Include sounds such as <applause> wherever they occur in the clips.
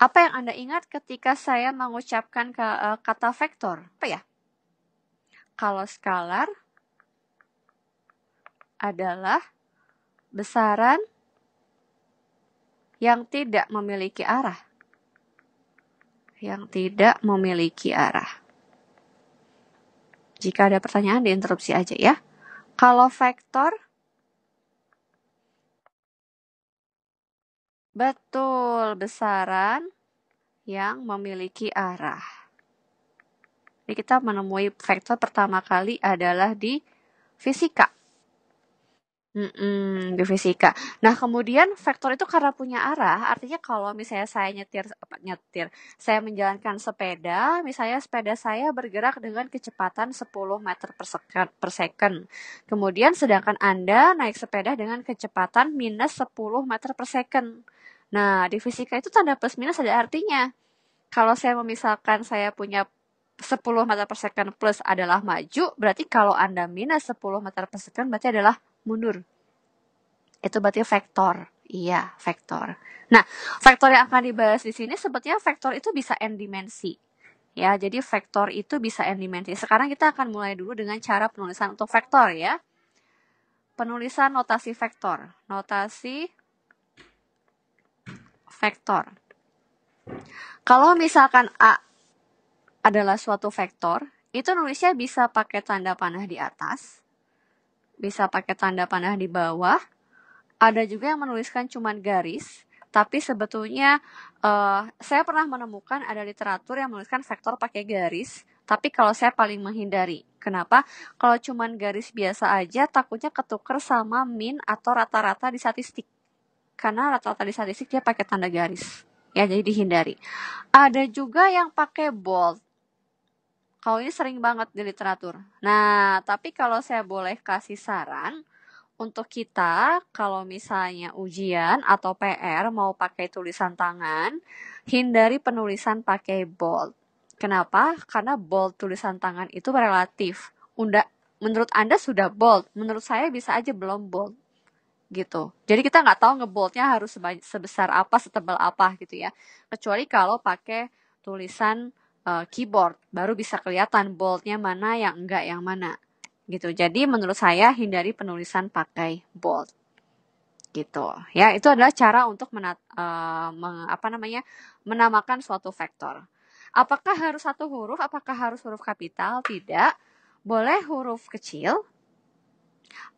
Apa yang Anda ingat ketika saya mengucapkan ke, uh, kata vektor? Apa ya? Kalau skalar adalah besaran yang tidak memiliki arah. Yang tidak memiliki arah. Jika ada pertanyaan diinterupsi aja ya. Kalau vektor Betul, besaran yang memiliki arah. Jadi kita menemui vektor pertama kali adalah di fisika. Mm-mm, di fisika. Nah, kemudian vektor itu karena punya arah, artinya kalau misalnya saya nyetir nyetir, saya menjalankan sepeda, misalnya sepeda saya bergerak dengan kecepatan 10 meter per per second. Kemudian sedangkan Anda naik sepeda dengan kecepatan minus 10 meter per second. Nah, di fisika itu tanda plus minus ada artinya. Kalau saya memisalkan saya punya 10 meter per second plus adalah maju, berarti kalau Anda minus 10 meter per second berarti adalah mundur. Itu berarti vektor. Iya, vektor. Nah, vektor yang akan dibahas di sini sebetulnya vektor itu bisa n dimensi. Ya, jadi vektor itu bisa n dimensi. Sekarang kita akan mulai dulu dengan cara penulisan untuk vektor ya. Penulisan notasi vektor. Notasi vektor. Kalau misalkan A adalah suatu vektor, itu nulisnya bisa pakai tanda panah di atas, bisa pakai tanda panah di bawah, ada juga yang menuliskan cuman garis, tapi sebetulnya uh, saya pernah menemukan ada literatur yang menuliskan vektor pakai garis, tapi kalau saya paling menghindari. Kenapa? Kalau cuman garis biasa aja takutnya ketuker sama min atau rata-rata di statistik karena rata-rata di statistik dia pakai tanda garis. Ya, jadi dihindari. Ada juga yang pakai bold. Kalau ini sering banget di literatur. Nah, tapi kalau saya boleh kasih saran untuk kita kalau misalnya ujian atau PR mau pakai tulisan tangan, hindari penulisan pakai bold. Kenapa? Karena bold tulisan tangan itu relatif. Unda, menurut Anda sudah bold, menurut saya bisa aja belum bold gitu. Jadi kita nggak tahu ngeboltnya harus sebesar apa, setebal apa gitu ya. Kecuali kalau pakai tulisan uh, keyboard, baru bisa kelihatan boldnya mana yang enggak yang mana gitu. Jadi menurut saya hindari penulisan pakai bold gitu. Ya itu adalah cara untuk menat, uh, meng, apa namanya menamakan suatu vektor. Apakah harus satu huruf? Apakah harus huruf kapital? Tidak. Boleh huruf kecil,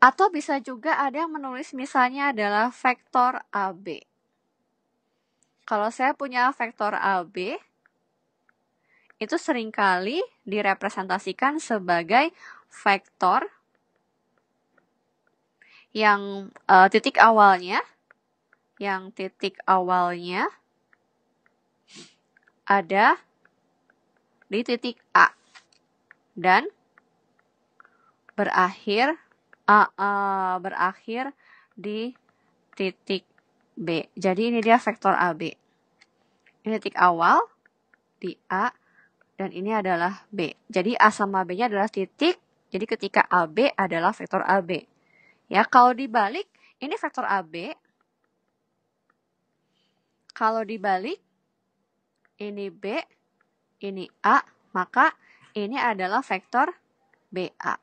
atau bisa juga ada yang menulis misalnya adalah vektor AB. Kalau saya punya vektor AB, itu seringkali direpresentasikan sebagai vektor yang uh, titik awalnya yang titik awalnya ada di titik A dan berakhir uh, berakhir di titik B. Jadi ini dia vektor AB. Ini titik awal di A dan ini adalah B. Jadi A sama B-nya adalah titik. Jadi ketika AB adalah vektor AB. Ya, kalau dibalik ini vektor AB. Kalau dibalik ini B, ini A, maka ini adalah vektor BA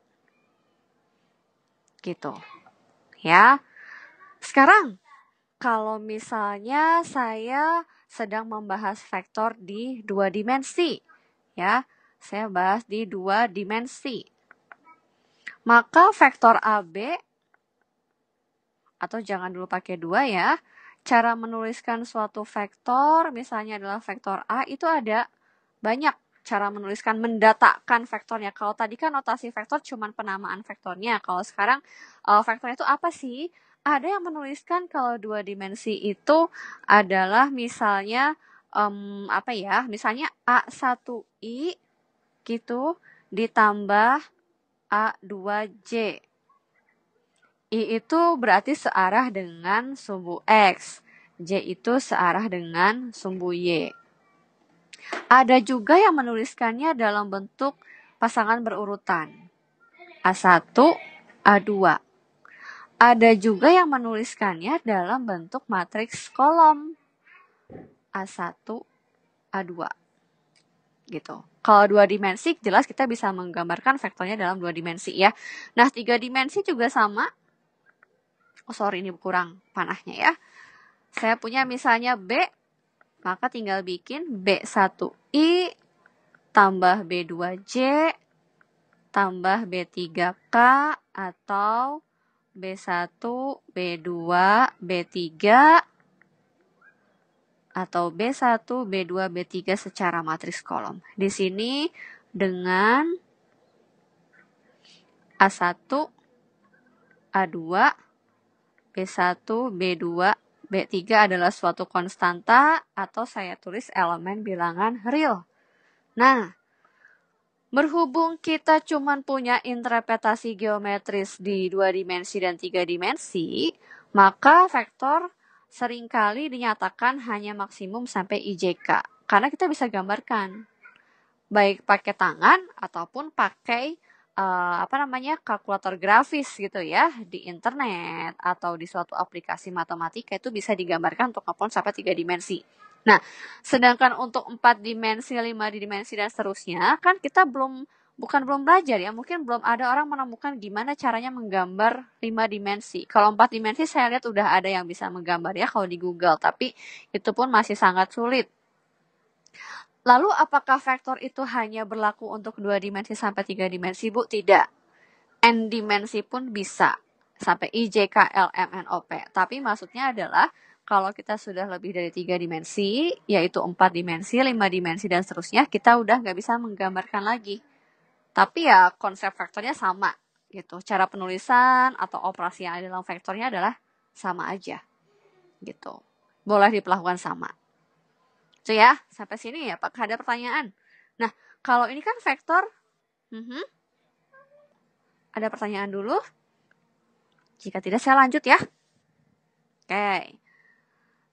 gitu. Ya. Sekarang kalau misalnya saya sedang membahas vektor di dua dimensi, ya. Saya bahas di dua dimensi. Maka vektor AB atau jangan dulu pakai dua ya. Cara menuliskan suatu vektor, misalnya adalah vektor A, itu ada banyak cara menuliskan mendatakan vektornya. Kalau tadi kan notasi vektor cuma penamaan vektornya. Kalau sekarang uh, vektornya itu apa sih? Ada yang menuliskan kalau dua dimensi itu adalah misalnya um, apa ya? Misalnya A1i gitu ditambah A2j. I itu berarti searah dengan sumbu X. J itu searah dengan sumbu Y. Ada juga yang menuliskannya dalam bentuk pasangan berurutan. A1, A2. Ada juga yang menuliskannya dalam bentuk matriks kolom. A1, A2. Gitu. Kalau dua dimensi jelas kita bisa menggambarkan vektornya dalam dua dimensi ya. Nah, tiga dimensi juga sama. Oh, sorry ini kurang panahnya ya. Saya punya misalnya B maka tinggal bikin B1I tambah B2J tambah B3K atau B1, B2, B3 atau B1, B2, B3 secara matriks kolom. Di sini dengan A1, A2, B1, B2, B3 adalah suatu konstanta atau saya tulis elemen bilangan real. Nah, berhubung kita cuma punya interpretasi geometris di dua dimensi dan tiga dimensi, maka vektor seringkali dinyatakan hanya maksimum sampai IJK. Karena kita bisa gambarkan, baik pakai tangan ataupun pakai uh, apa namanya kalkulator grafis gitu ya di internet atau di suatu aplikasi matematika itu bisa digambarkan untuk ngepon sampai tiga dimensi. Nah, sedangkan untuk empat dimensi, lima dimensi dan seterusnya kan kita belum bukan belum belajar ya, mungkin belum ada orang menemukan gimana caranya menggambar lima dimensi. Kalau empat dimensi saya lihat udah ada yang bisa menggambar ya kalau di Google, tapi itu pun masih sangat sulit Lalu apakah vektor itu hanya berlaku untuk dua dimensi sampai tiga dimensi, Bu? Tidak. N dimensi pun bisa sampai I, J, K, L, M, N, O, P. Tapi maksudnya adalah kalau kita sudah lebih dari tiga dimensi, yaitu empat dimensi, lima dimensi, dan seterusnya, kita udah nggak bisa menggambarkan lagi. Tapi ya konsep vektornya sama gitu. Cara penulisan atau operasi yang ada dalam vektornya adalah sama aja gitu. Boleh diperlakukan sama. Itu ya, sampai sini ya, Pak, ada pertanyaan? Nah, kalau ini kan vektor, mm -hmm. ada pertanyaan dulu. Jika tidak, saya lanjut ya. Oke,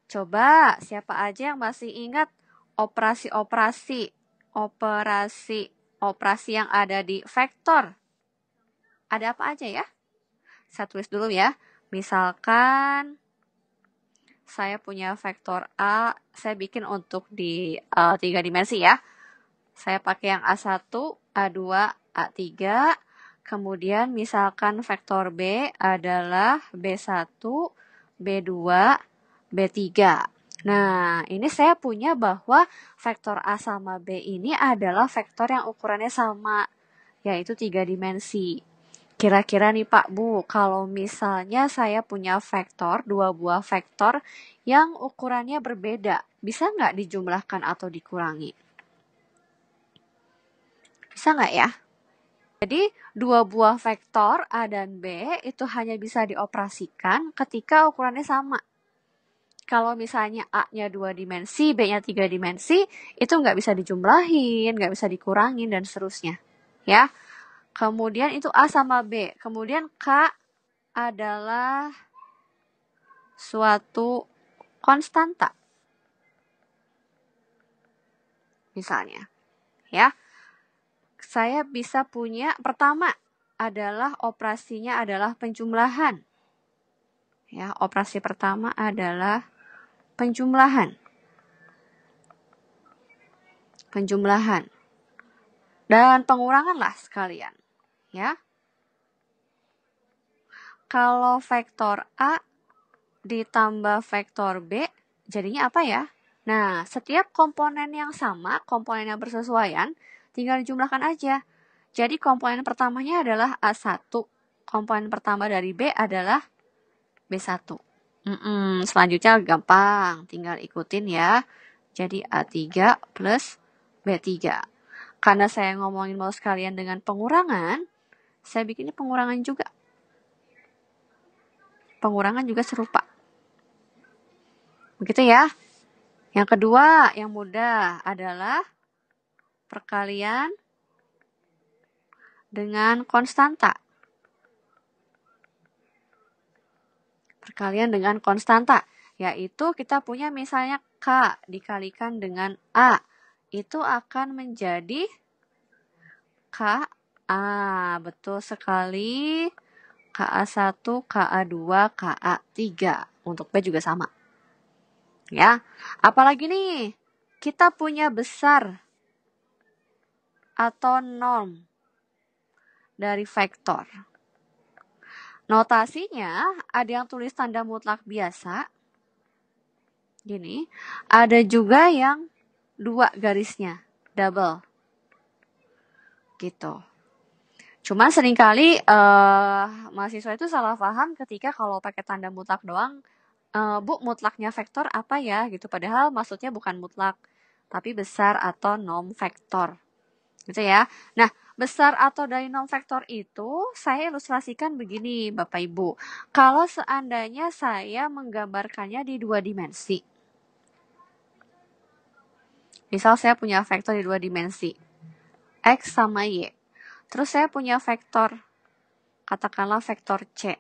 coba siapa aja yang masih ingat operasi-operasi, operasi, operasi yang ada di vektor? Ada apa aja ya? Saya tulis dulu ya. Misalkan saya punya vektor A, saya bikin untuk di uh, tiga dimensi ya. Saya pakai yang A1, A2, A3. Kemudian misalkan vektor B adalah B1, B2, B3. Nah, ini saya punya bahwa vektor A sama B ini adalah vektor yang ukurannya sama, yaitu tiga dimensi. Kira-kira nih Pak Bu, kalau misalnya saya punya vektor, dua buah vektor yang ukurannya berbeda, bisa nggak dijumlahkan atau dikurangi? Bisa nggak ya? Jadi, dua buah vektor A dan B itu hanya bisa dioperasikan ketika ukurannya sama. Kalau misalnya A-nya dua dimensi, B-nya tiga dimensi, itu nggak bisa dijumlahin, nggak bisa dikurangin, dan seterusnya. Ya, Kemudian itu A sama B. Kemudian K adalah suatu konstanta. Misalnya, ya. Saya bisa punya pertama adalah operasinya adalah penjumlahan. Ya, operasi pertama adalah penjumlahan. Penjumlahan. Dan pengurangan lah sekalian ya. Kalau vektor A ditambah vektor B, jadinya apa ya? Nah, setiap komponen yang sama, komponen yang bersesuaian, tinggal dijumlahkan aja. Jadi komponen pertamanya adalah A1. Komponen pertama dari B adalah B1. Mm -mm, selanjutnya gampang, tinggal ikutin ya. Jadi A3 plus B3. Karena saya ngomongin mau sekalian dengan pengurangan, saya bikinnya pengurangan juga. Pengurangan juga serupa. Begitu ya. Yang kedua, yang mudah adalah perkalian dengan konstanta. Perkalian dengan konstanta, yaitu kita punya misalnya K dikalikan dengan A. Itu akan menjadi K KA, ah, Betul sekali. KA1, KA2, KA3. Untuk B juga sama. Ya. Apalagi nih, kita punya besar atau norm dari vektor. Notasinya ada yang tulis tanda mutlak biasa. Gini, ada juga yang dua garisnya, double. Gitu. Cuma seringkali uh, mahasiswa itu salah paham ketika kalau pakai tanda mutlak doang, uh, Bu mutlaknya vektor apa ya gitu. Padahal maksudnya bukan mutlak, tapi besar atau nom vektor. Gitu ya. Nah, besar atau dari nom vektor itu saya ilustrasikan begini Bapak Ibu. Kalau seandainya saya menggambarkannya di dua dimensi. Misal saya punya vektor di dua dimensi. X sama Y Terus saya punya vektor, katakanlah vektor C.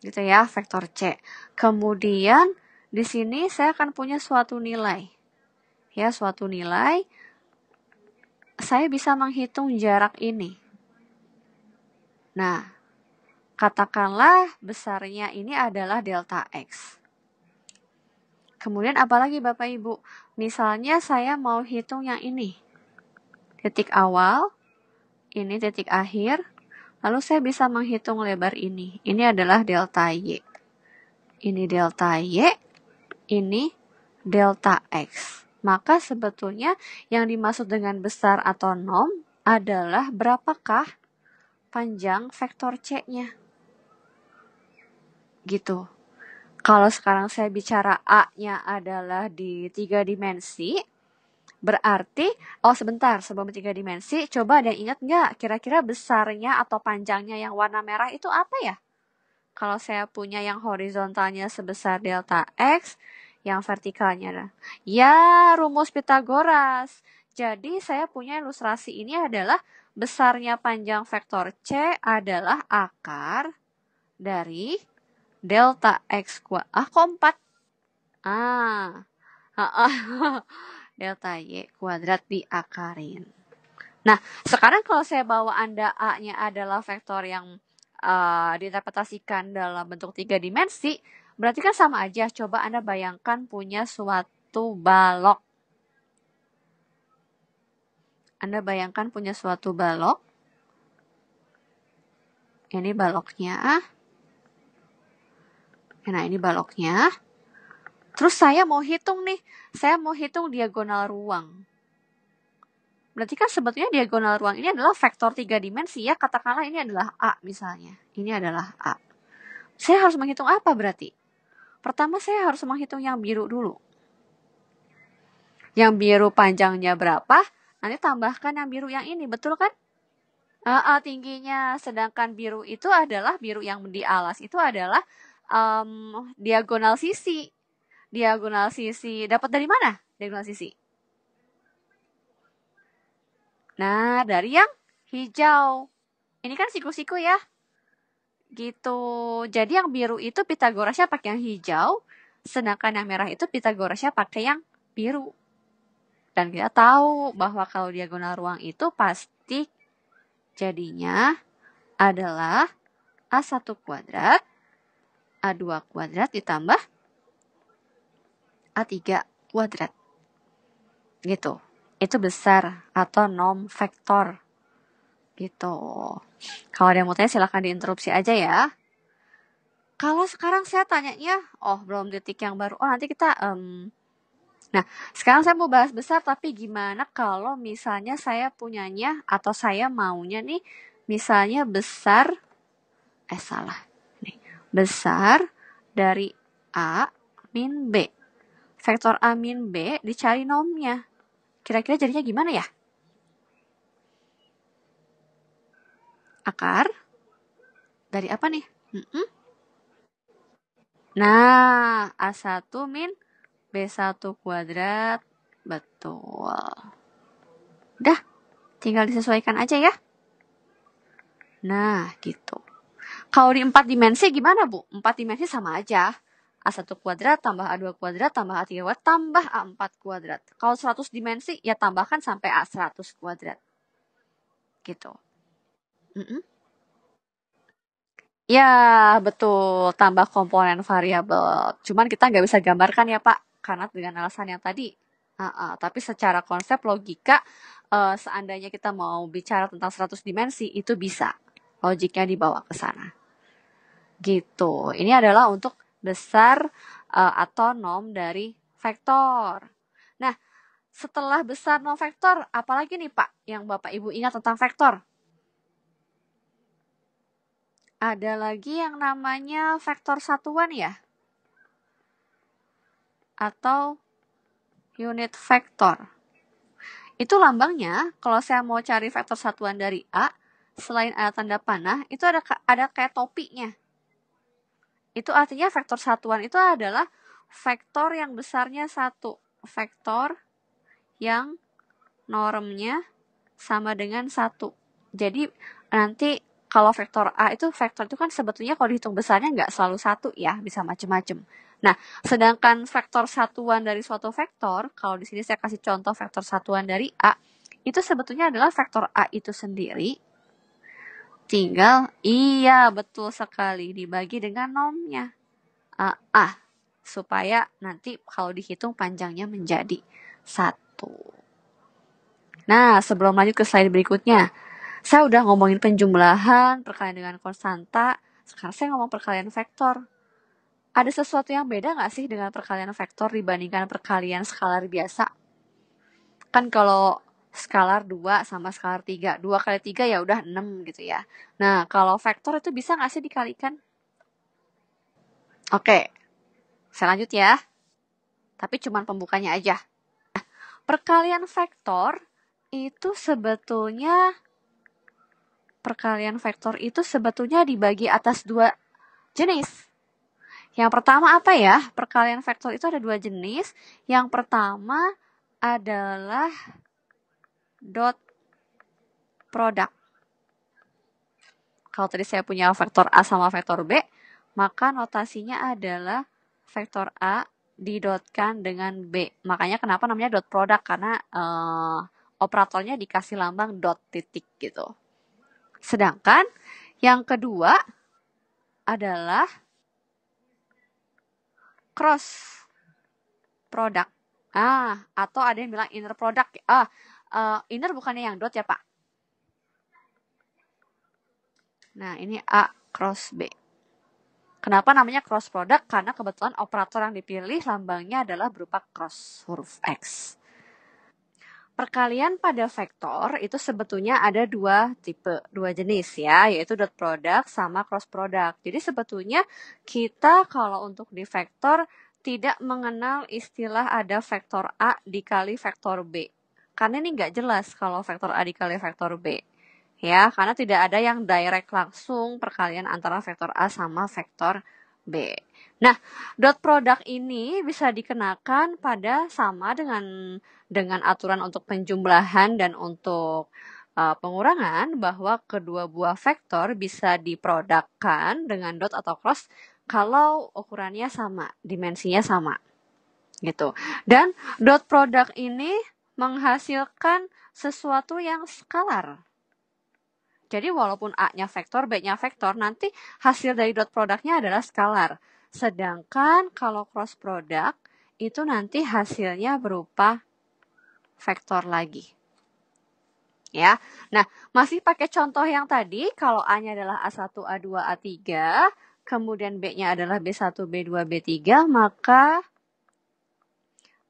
Gitu ya, vektor C. Kemudian di sini saya akan punya suatu nilai. Ya, suatu nilai. Saya bisa menghitung jarak ini. Nah, katakanlah besarnya ini adalah delta X. Kemudian apalagi Bapak Ibu? Misalnya saya mau hitung yang ini. Titik awal, ini titik akhir, lalu saya bisa menghitung lebar ini. Ini adalah delta Y. Ini delta Y, ini delta X. Maka sebetulnya yang dimaksud dengan besar atau nom adalah berapakah panjang vektor C-nya. Gitu. Kalau sekarang saya bicara A-nya adalah di tiga dimensi, Berarti, oh sebentar, sebelum tiga dimensi, coba ada yang ingat nggak kira-kira besarnya atau panjangnya yang warna merah itu apa ya? Kalau saya punya yang horizontalnya sebesar delta X, yang vertikalnya. Ya, rumus Pythagoras. Jadi, saya punya ilustrasi ini adalah besarnya panjang vektor C adalah akar dari delta X kuat. Ah, kok 4? Ah, <laughs> delta Y kuadrat diakarin. Nah, sekarang kalau saya bawa Anda A-nya adalah vektor yang uh, diinterpretasikan dalam bentuk tiga dimensi, berarti kan sama aja. Coba Anda bayangkan punya suatu balok. Anda bayangkan punya suatu balok. Ini baloknya. Nah, ini baloknya. Terus saya mau hitung nih, saya mau hitung diagonal ruang. Berarti kan sebetulnya diagonal ruang ini adalah vektor tiga dimensi ya, katakanlah ini adalah A misalnya. Ini adalah A. Saya harus menghitung apa berarti? Pertama saya harus menghitung yang biru dulu. Yang biru panjangnya berapa? Nanti tambahkan yang biru yang ini, betul kan? A, A tingginya, sedangkan biru itu adalah biru yang di alas itu adalah um, diagonal sisi diagonal sisi. Dapat dari mana diagonal sisi? Nah, dari yang hijau. Ini kan siku-siku ya. Gitu. Jadi yang biru itu Pitagorasnya pakai yang hijau, sedangkan yang merah itu Pitagorasnya pakai yang biru. Dan kita tahu bahwa kalau diagonal ruang itu pasti jadinya adalah A1 kuadrat, A2 kuadrat ditambah A3 kuadrat. Gitu. Itu besar atau nom vektor. Gitu. Kalau ada yang mau tanya silahkan diinterupsi aja ya. Kalau sekarang saya tanyanya, oh belum detik yang baru. Oh nanti kita um, Nah, sekarang saya mau bahas besar, tapi gimana kalau misalnya saya punyanya atau saya maunya nih, misalnya besar, eh salah, nih, besar dari A min B. Vektor A min B dicari nomnya. Kira-kira jadinya gimana ya? Akar dari apa nih? Mm -mm. Nah, A1 min B1 kuadrat. Betul. Udah, tinggal disesuaikan aja ya. Nah, gitu. Kalau di empat dimensi gimana, Bu? Empat dimensi sama aja. A1 kuadrat tambah A2 kuadrat tambah A3 kuadrat tambah A4 kuadrat. Kalau 100 dimensi ya tambahkan sampai A100 kuadrat. Gitu. Mm -mm. Ya betul tambah komponen variabel. Cuman kita nggak bisa gambarkan ya Pak karena dengan alasan yang tadi. Uh -uh. Tapi secara konsep logika uh, seandainya kita mau bicara tentang 100 dimensi itu bisa logiknya dibawa ke sana. Gitu. Ini adalah untuk besar uh, eh, atau nom dari vektor. Nah, setelah besar nom vektor, apalagi nih Pak yang Bapak Ibu ingat tentang vektor? Ada lagi yang namanya vektor satuan ya? Atau unit vektor. Itu lambangnya, kalau saya mau cari vektor satuan dari A, selain ada tanda panah, itu ada ada kayak topiknya. Itu artinya vektor satuan itu adalah vektor yang besarnya satu. Vektor yang normnya sama dengan satu. Jadi nanti kalau vektor A itu vektor itu kan sebetulnya kalau dihitung besarnya nggak selalu satu ya, bisa macam-macam. Nah, sedangkan vektor satuan dari suatu vektor, kalau di sini saya kasih contoh vektor satuan dari A, itu sebetulnya adalah vektor A itu sendiri Tinggal, iya betul sekali, dibagi dengan nomnya. Uh, ah, supaya nanti kalau dihitung panjangnya menjadi satu. Nah, sebelum lanjut ke slide berikutnya, saya udah ngomongin penjumlahan, perkalian dengan konstanta, sekarang saya ngomong perkalian vektor. Ada sesuatu yang beda nggak sih dengan perkalian vektor dibandingkan perkalian skalar biasa? Kan kalau skalar 2 sama skalar 3. 2 kali 3 ya udah 6 gitu ya. Nah, kalau vektor itu bisa nggak sih dikalikan? Oke, saya lanjut ya. Tapi cuma pembukanya aja. Nah, perkalian vektor itu sebetulnya perkalian vektor itu sebetulnya dibagi atas dua jenis. Yang pertama apa ya? Perkalian vektor itu ada dua jenis. Yang pertama adalah dot product. Kalau tadi saya punya vektor A sama vektor B, maka notasinya adalah vektor A didotkan dengan B. Makanya kenapa namanya dot product karena uh, operatornya dikasih lambang dot titik gitu. Sedangkan yang kedua adalah cross product. Ah, atau ada yang bilang inner product. Ah, uh, inner bukannya yang dot ya Pak? Nah, ini A cross B. Kenapa namanya cross product? Karena kebetulan operator yang dipilih lambangnya adalah berupa cross huruf X. Perkalian pada vektor itu sebetulnya ada dua tipe, dua jenis ya, yaitu dot product sama cross product. Jadi sebetulnya kita kalau untuk di vektor tidak mengenal istilah ada vektor A dikali vektor B karena ini nggak jelas kalau vektor A dikali vektor B. Ya, karena tidak ada yang direct langsung perkalian antara vektor A sama vektor B. Nah, dot product ini bisa dikenakan pada sama dengan dengan aturan untuk penjumlahan dan untuk uh, pengurangan bahwa kedua buah vektor bisa diprodakkan dengan dot atau cross kalau ukurannya sama, dimensinya sama. Gitu. Dan dot product ini menghasilkan sesuatu yang skalar. Jadi walaupun A-nya vektor, B-nya vektor, nanti hasil dari dot produknya adalah skalar. Sedangkan kalau cross product, itu nanti hasilnya berupa vektor lagi. Ya. Nah, masih pakai contoh yang tadi, kalau A-nya adalah A1, A2, A3, kemudian B-nya adalah B1, B2, B3, maka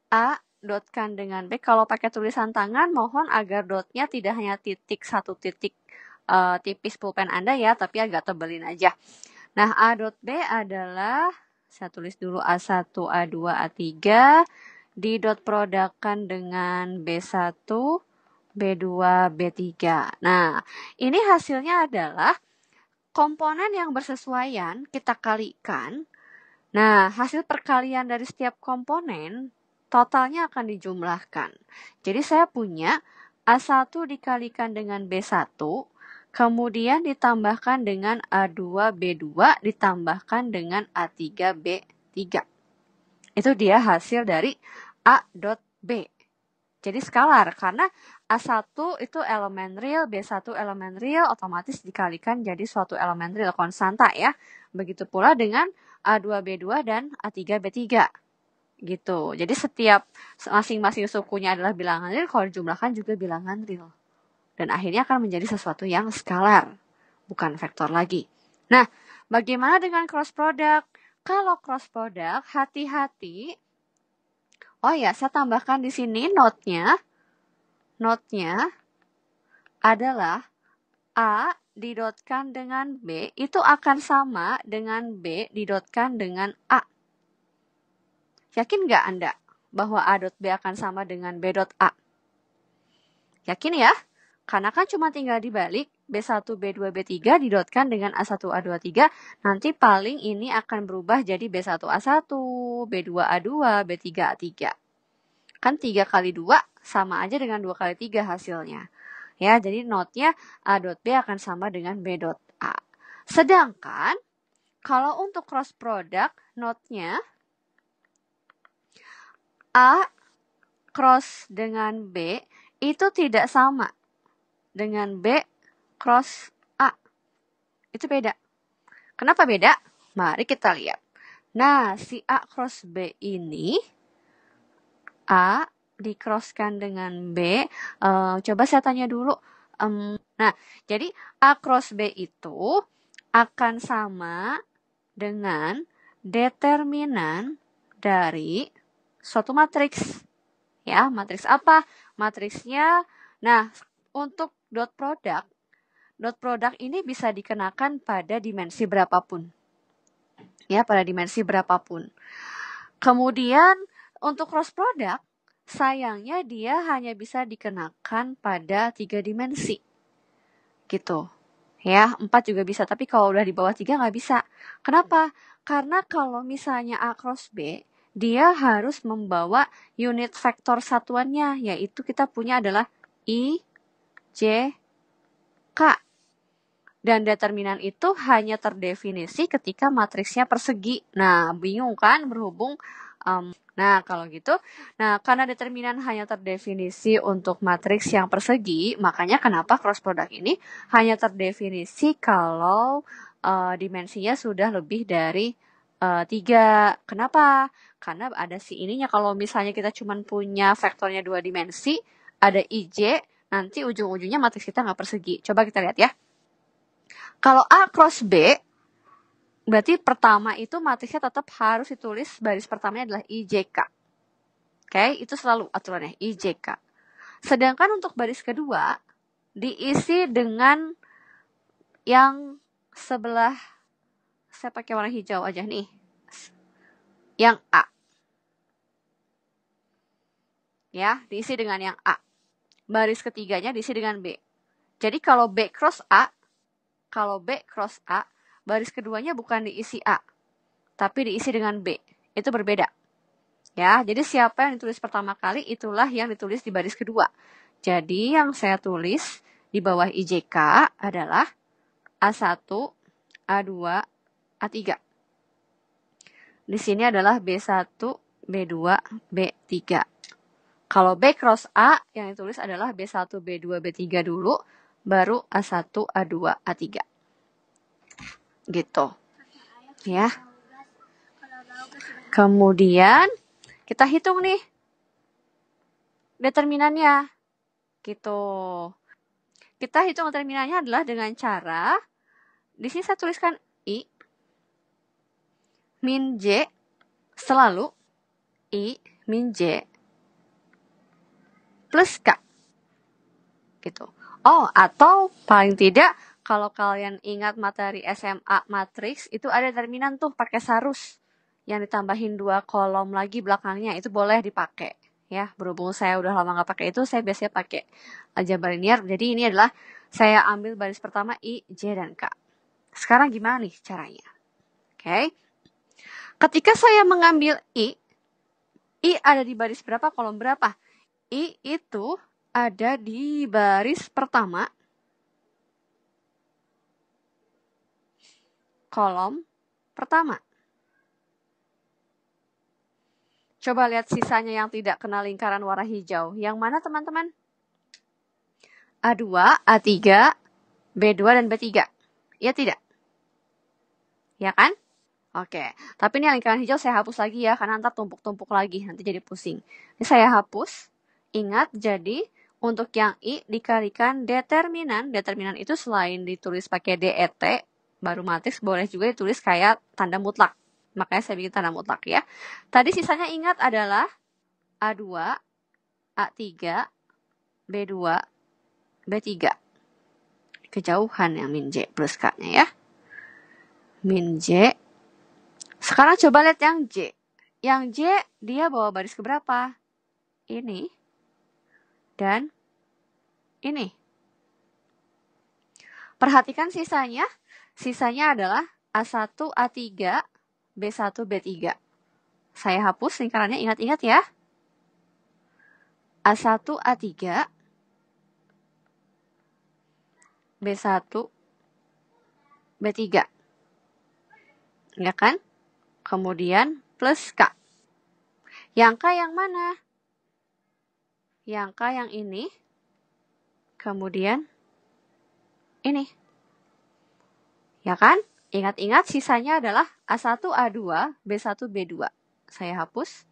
A dotkan dengan b Kalau pakai tulisan tangan, mohon agar dotnya tidak hanya titik satu titik uh, tipis pulpen Anda ya, tapi agak tebelin aja. Nah, A dot B adalah, saya tulis dulu A1, A2, A3, dot produkkan dengan B1, B2, B3. Nah, ini hasilnya adalah komponen yang bersesuaian kita kalikan. Nah, hasil perkalian dari setiap komponen totalnya akan dijumlahkan. Jadi saya punya A1 dikalikan dengan B1, kemudian ditambahkan dengan A2 B2 ditambahkan dengan A3 B3. Itu dia hasil dari A B. Jadi skalar karena A1 itu elemen real, B1 elemen real otomatis dikalikan jadi suatu elemen real konstanta ya. Begitu pula dengan A2 B2 dan A3 B3 gitu. Jadi setiap masing-masing sukunya adalah bilangan real, kalau dijumlahkan juga bilangan real. Dan akhirnya akan menjadi sesuatu yang skalar, bukan vektor lagi. Nah, bagaimana dengan cross product? Kalau cross product, hati-hati. Oh ya, saya tambahkan di sini note-nya. adalah A didotkan dengan B itu akan sama dengan B didotkan dengan A Yakin nggak Anda bahwa A dot B akan sama dengan B dot A? Yakin ya? Karena kan cuma tinggal dibalik B1, B2, B3 didotkan dengan A1, a 2 A3, Nanti paling ini akan berubah jadi B1, A1, B2, A2, B3, A3. Kan 3 kali 2 sama aja dengan 2 kali 3 hasilnya. Ya, jadi notnya A dot B akan sama dengan B dot A. Sedangkan kalau untuk cross product, notnya A cross dengan B itu tidak sama dengan B cross A. Itu beda. Kenapa beda? Mari kita lihat. Nah, si A cross B ini A dikroskan dengan B. Uh, coba saya tanya dulu. Um, nah, jadi A cross B itu akan sama dengan determinan dari suatu matriks. Ya, matriks apa? Matriksnya, nah untuk dot product, dot product ini bisa dikenakan pada dimensi berapapun. Ya, pada dimensi berapapun. Kemudian untuk cross product, sayangnya dia hanya bisa dikenakan pada tiga dimensi. Gitu ya empat juga bisa tapi kalau udah di bawah tiga nggak bisa kenapa karena kalau misalnya a cross b dia harus membawa unit vektor satuannya, yaitu kita punya adalah I, J, K. Dan determinan itu hanya terdefinisi ketika matriksnya persegi. Nah, bingung kan berhubung um, Nah, kalau gitu, nah karena determinan hanya terdefinisi untuk matriks yang persegi, makanya kenapa cross product ini hanya terdefinisi kalau uh, dimensinya sudah lebih dari uh, eh, 3. Kenapa? karena ada si ininya kalau misalnya kita cuma punya vektornya dua dimensi ada IJ nanti ujung-ujungnya matriks kita nggak persegi coba kita lihat ya kalau A cross B berarti pertama itu matriksnya tetap harus ditulis baris pertamanya adalah IJK oke itu selalu aturannya IJK sedangkan untuk baris kedua diisi dengan yang sebelah saya pakai warna hijau aja nih yang A. Ya, diisi dengan yang A. Baris ketiganya diisi dengan B. Jadi kalau B cross A, kalau B cross A, baris keduanya bukan diisi A, tapi diisi dengan B. Itu berbeda. Ya, jadi siapa yang ditulis pertama kali itulah yang ditulis di baris kedua. Jadi yang saya tulis di bawah IJK adalah A1, A2, A3 di sini adalah B1, B2, B3. Kalau B cross A yang ditulis adalah B1, B2, B3 dulu, baru A1, A2, A3. Gitu. Ya. Kemudian kita hitung nih determinannya. Gitu. Kita hitung determinannya adalah dengan cara di sini saya tuliskan I min j selalu i min j plus k gitu. Oh, atau paling tidak kalau kalian ingat materi SMA matriks itu ada terminan tuh pakai sarus yang ditambahin dua kolom lagi belakangnya itu boleh dipakai ya berhubung saya udah lama nggak pakai itu saya biasanya pakai aljabar linear jadi ini adalah saya ambil baris pertama i j dan k sekarang gimana nih caranya oke okay. Ketika saya mengambil I, I ada di baris berapa, kolom berapa? I itu ada di baris pertama, kolom pertama. Coba lihat sisanya yang tidak kena lingkaran warna hijau. Yang mana teman-teman? A2, A3, B2, dan B3. Ya tidak? Ya kan? Oke, tapi ini yang lingkaran hijau saya hapus lagi ya, karena nanti tumpuk-tumpuk lagi, nanti jadi pusing. Ini saya hapus, ingat, jadi untuk yang I dikalikan determinan, determinan itu selain ditulis pakai DET, baru matriks boleh juga ditulis kayak tanda mutlak. Makanya saya bikin tanda mutlak ya. Tadi sisanya ingat adalah A2, A3, B2, B3. Kejauhan yang min J plus K-nya ya. Min J sekarang coba lihat yang J. Yang J, dia bawa baris ke berapa? Ini. Dan ini. Perhatikan sisanya. Sisanya adalah A1, A3, B1, B3. Saya hapus lingkarannya, ingat-ingat ya. A1, A3, B1, B3. Ya kan? kemudian plus K. Yang K yang mana? Yang K yang ini, kemudian ini. Ya kan? Ingat-ingat sisanya adalah A1, A2, B1, B2. Saya hapus.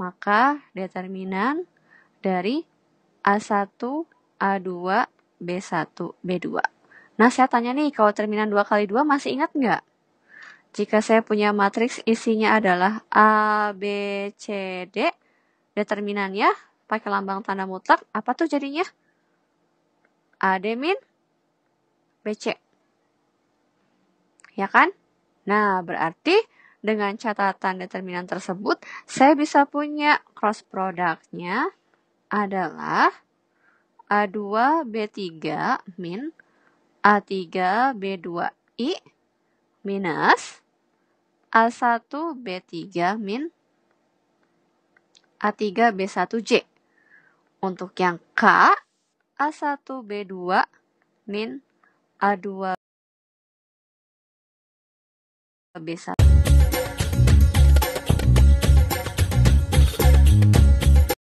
Maka determinan dari A1, A2, B1, B2. Nah, saya tanya nih, kalau terminan 2 kali 2 masih ingat nggak? Jika saya punya matriks isinya adalah A, B, C, D, determinannya pakai lambang tanda mutlak, apa tuh jadinya? A, D, min, B, C. Ya kan? Nah, berarti dengan catatan determinan tersebut, saya bisa punya cross produknya adalah A2 B3 min A3 B2 I minus A1B3 min A3B1J. Untuk yang K, A1B2 min A2B1.